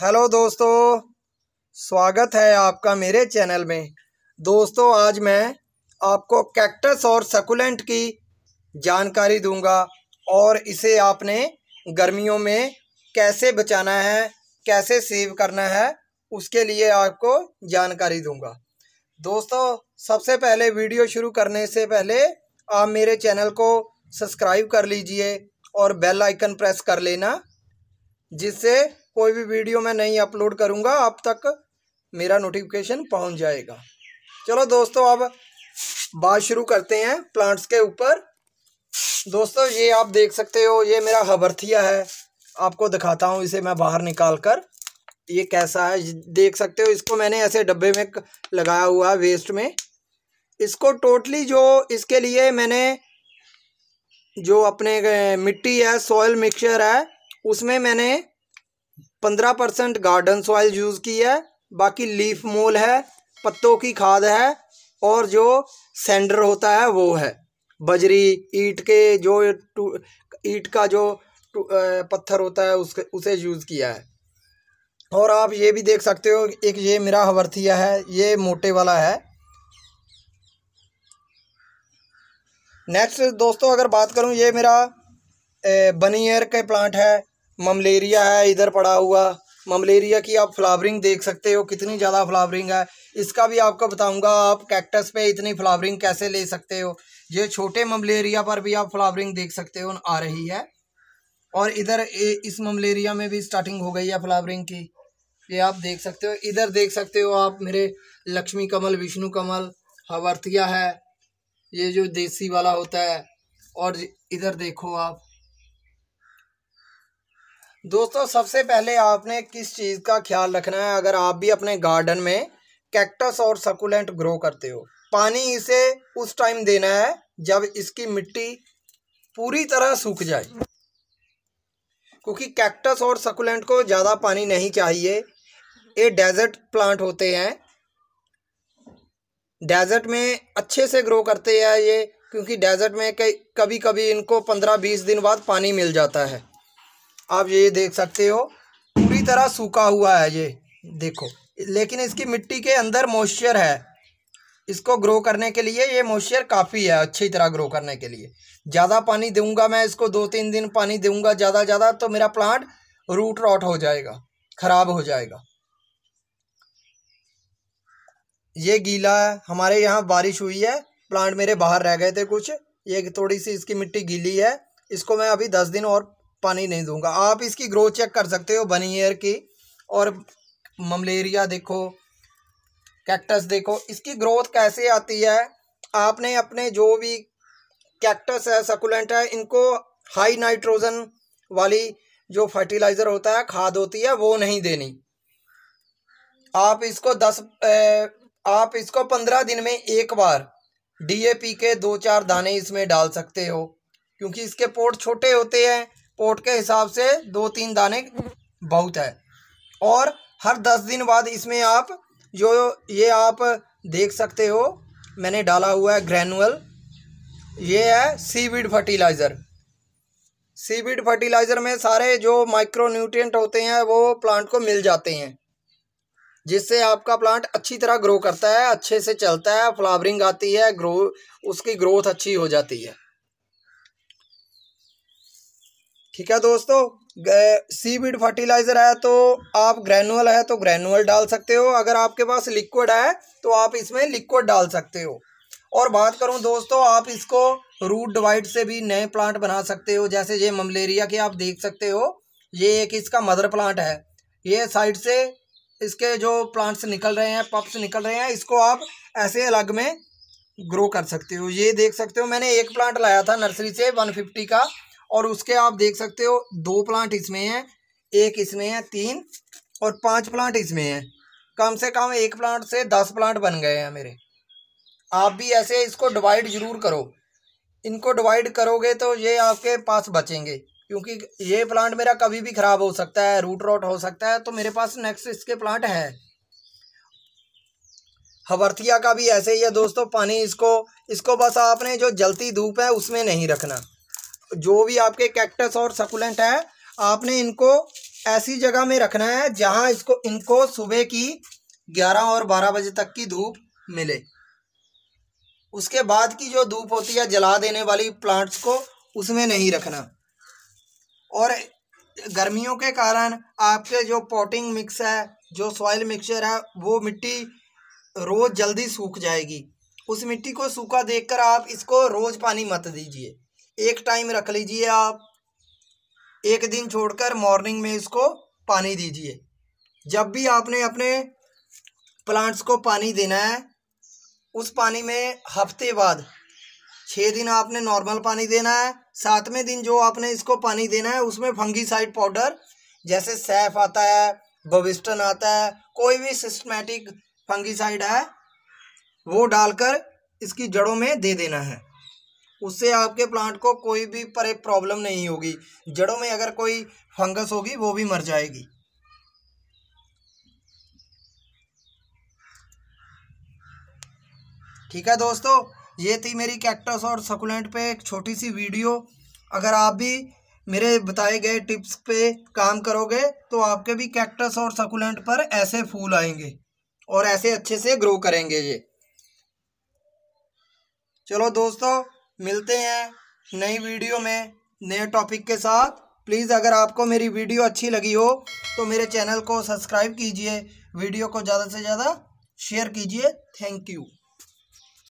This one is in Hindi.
हेलो दोस्तों स्वागत है आपका मेरे चैनल में दोस्तों आज मैं आपको कैक्टस और सकुलेंट की जानकारी दूंगा और इसे आपने गर्मियों में कैसे बचाना है कैसे सेव करना है उसके लिए आपको जानकारी दूंगा दोस्तों सबसे पहले वीडियो शुरू करने से पहले आप मेरे चैनल को सब्सक्राइब कर लीजिए और बेल आइकन प्रेस कर लेना जिससे कोई भी वीडियो मैं नहीं अपलोड करूँगा आप तक मेरा नोटिफिकेशन पहुँच जाएगा चलो दोस्तों अब बात शुरू करते हैं प्लांट्स के ऊपर दोस्तों ये आप देख सकते हो ये मेरा हबरथिया है आपको दिखाता हूँ इसे मैं बाहर निकाल कर ये कैसा है देख सकते हो इसको मैंने ऐसे डब्बे में लगाया हुआ है वेस्ट में इसको टोटली जो इसके लिए मैंने जो अपने मिट्टी है सॉयल मिक्सचर है उसमें मैंने पंद्रह परसेंट गार्डन सॉइल यूज़ की है बाकी लीफ मोल है पत्तों की खाद है और जो सेंडर होता है वो है बजरी ईट के जो ईट का जो पत्थर होता है उसके उसे यूज़ किया है और आप ये भी देख सकते हो एक ये मेरा हवर्थिया है ये मोटे वाला है नेक्स्ट दोस्तों अगर बात करूँ ये मेरा बनीयर के प्लांट है ममलेरिया है इधर पड़ा हुआ ममलेरिया की आप फ्लावरिंग देख सकते हो कितनी ज़्यादा फ्लावरिंग है इसका भी आपको बताऊंगा आप कैक्टस पे इतनी फ्लावरिंग कैसे ले सकते हो ये छोटे ममलेरिया पर भी आप फ्लावरिंग देख सकते हो आ रही है और इधर ए, इस ममलेरिया में भी स्टार्टिंग हो गई है फ्लावरिंग की ये आप देख सकते हो इधर देख सकते हो आप मेरे लक्ष्मी कमल विष्णु कमल हवर्थिया है ये जो देसी वाला होता है और इधर देखो आप दोस्तों सबसे पहले आपने किस चीज़ का ख्याल रखना है अगर आप भी अपने गार्डन में कैक्टस और सकुलेंट ग्रो करते हो पानी इसे उस टाइम देना है जब इसकी मिट्टी पूरी तरह सूख जाए क्योंकि कैक्टस और सकुलेंट को ज़्यादा पानी नहीं चाहिए ये डेजर्ट प्लांट होते हैं डेजर्ट में अच्छे से ग्रो करते हैं ये क्योंकि डेजर्ट में कई कभी कभी इनको पंद्रह बीस दिन बाद पानी मिल जाता है आप ये देख सकते हो पूरी तरह सूखा हुआ है ये देखो लेकिन इसकी मिट्टी के अंदर मॉइस्चर है इसको ग्रो करने के लिए ये मॉइस्चर काफ़ी है अच्छी तरह ग्रो करने के लिए ज़्यादा पानी दूंगा मैं इसको दो तीन दिन पानी दूंगा ज़्यादा ज़्यादा तो मेरा प्लांट रूट रॉट हो जाएगा ख़राब हो जाएगा ये गीला है हमारे यहाँ बारिश हुई है प्लांट मेरे बाहर रह गए थे कुछ ये थोड़ी सी इसकी मिट्टी गीली है इसको मैं अभी दस दिन और पानी नहीं दूंगा आप इसकी ग्रोथ चेक कर सकते हो बनी ईयर की और ममलेरिया देखो कैक्टस देखो इसकी ग्रोथ कैसे आती है आपने अपने जो भी कैक्टस है सकुलेंट है इनको हाई नाइट्रोजन वाली जो फर्टिलाइज़र होता है खाद होती है वो नहीं देनी आप इसको दस ए, आप इसको पंद्रह दिन में एक बार डीएपी के दो चार दाने इसमें डाल सकते हो क्योंकि इसके पोर्ट छोटे होते हैं पोट के हिसाब से दो तीन दाने बहुत है और हर दस दिन बाद इसमें आप जो ये आप देख सकते हो मैंने डाला हुआ है ग्रैनुअल ये है सीविड फर्टिलाइज़र सीविड फर्टिलाइज़र में सारे जो माइक्रो न्यूट्रिएंट होते हैं वो प्लांट को मिल जाते हैं जिससे आपका प्लांट अच्छी तरह ग्रो करता है अच्छे से चलता है फ्लावरिंग आती है ग्रो उसकी ग्रोथ अच्छी हो जाती है ठीक है दोस्तों सीविड फर्टिलाइज़र है तो आप ग्रैनुअल है तो ग्रैनुअल डाल सकते हो अगर आपके पास लिक्विड है तो आप इसमें लिक्विड डाल सकते हो और बात करूं दोस्तों आप इसको रूट डिवाइड से भी नए प्लांट बना सकते हो जैसे ये ममलेरिया के आप देख सकते हो ये एक इसका मदर प्लांट है ये साइड से इसके जो प्लांट्स निकल रहे हैं पप्स निकल रहे हैं इसको आप ऐसे अलग में ग्रो कर सकते हो ये देख सकते हो मैंने एक प्लांट लाया था नर्सरी से वन फिफ्टी का और उसके आप देख सकते हो दो प्लांट इसमें हैं एक इसमें है तीन और पांच प्लांट इसमें हैं कम से कम एक प्लांट से दस प्लांट बन गए हैं मेरे आप भी ऐसे इसको डिवाइड जरूर करो इनको डिवाइड करोगे तो ये आपके पास बचेंगे क्योंकि ये प्लांट मेरा कभी भी ख़राब हो सकता है रूट रोट हो सकता है तो मेरे पास नेक्स्ट इसके प्लांट है हवर्थिया का भी ऐसे ही है दोस्तों पानी इसको इसको बस आपने जो जलती धूप है उसमें नहीं रखना जो भी आपके कैक्टस और सकुलेंट है आपने इनको ऐसी जगह में रखना है जहां इसको इनको सुबह की ग्यारह और बारह बजे तक की धूप मिले उसके बाद की जो धूप होती है जला देने वाली प्लांट्स को उसमें नहीं रखना और गर्मियों के कारण आपके जो पॉटिंग मिक्स है जो सॉइल मिक्सचर है वो मिट्टी रोज़ जल्दी सूख जाएगी उस मिट्टी को सूखा देखकर आप इसको रोज़ पानी मत दीजिए एक टाइम रख लीजिए आप एक दिन छोड़कर मॉर्निंग में इसको पानी दीजिए जब भी आपने अपने प्लांट्स को पानी देना है उस पानी में हफ्ते बाद छः दिन आपने नॉर्मल पानी देना है सातवें दिन जो आपने इसको पानी देना है उसमें फंगीसाइड पाउडर जैसे सैफ आता है बविस्टन आता है कोई भी सिस्टमेटिक फंगीसाइड है वो डालकर इसकी जड़ों में दे देना है उससे आपके प्लांट को कोई भी परे प्रॉब्लम नहीं होगी जड़ों में अगर कोई फंगस होगी वो भी मर जाएगी ठीक है दोस्तों ये थी मेरी कैक्टस और सकुलेंट पे एक छोटी सी वीडियो अगर आप भी मेरे बताए गए टिप्स पे काम करोगे तो आपके भी कैक्टस और सकुलेंट पर ऐसे फूल आएंगे और ऐसे अच्छे से ग्रो करेंगे ये चलो दोस्तों मिलते हैं नई वीडियो में नए टॉपिक के साथ प्लीज़ अगर आपको मेरी वीडियो अच्छी लगी हो तो मेरे चैनल को सब्सक्राइब कीजिए वीडियो को ज़्यादा से ज़्यादा शेयर कीजिए थैंक यू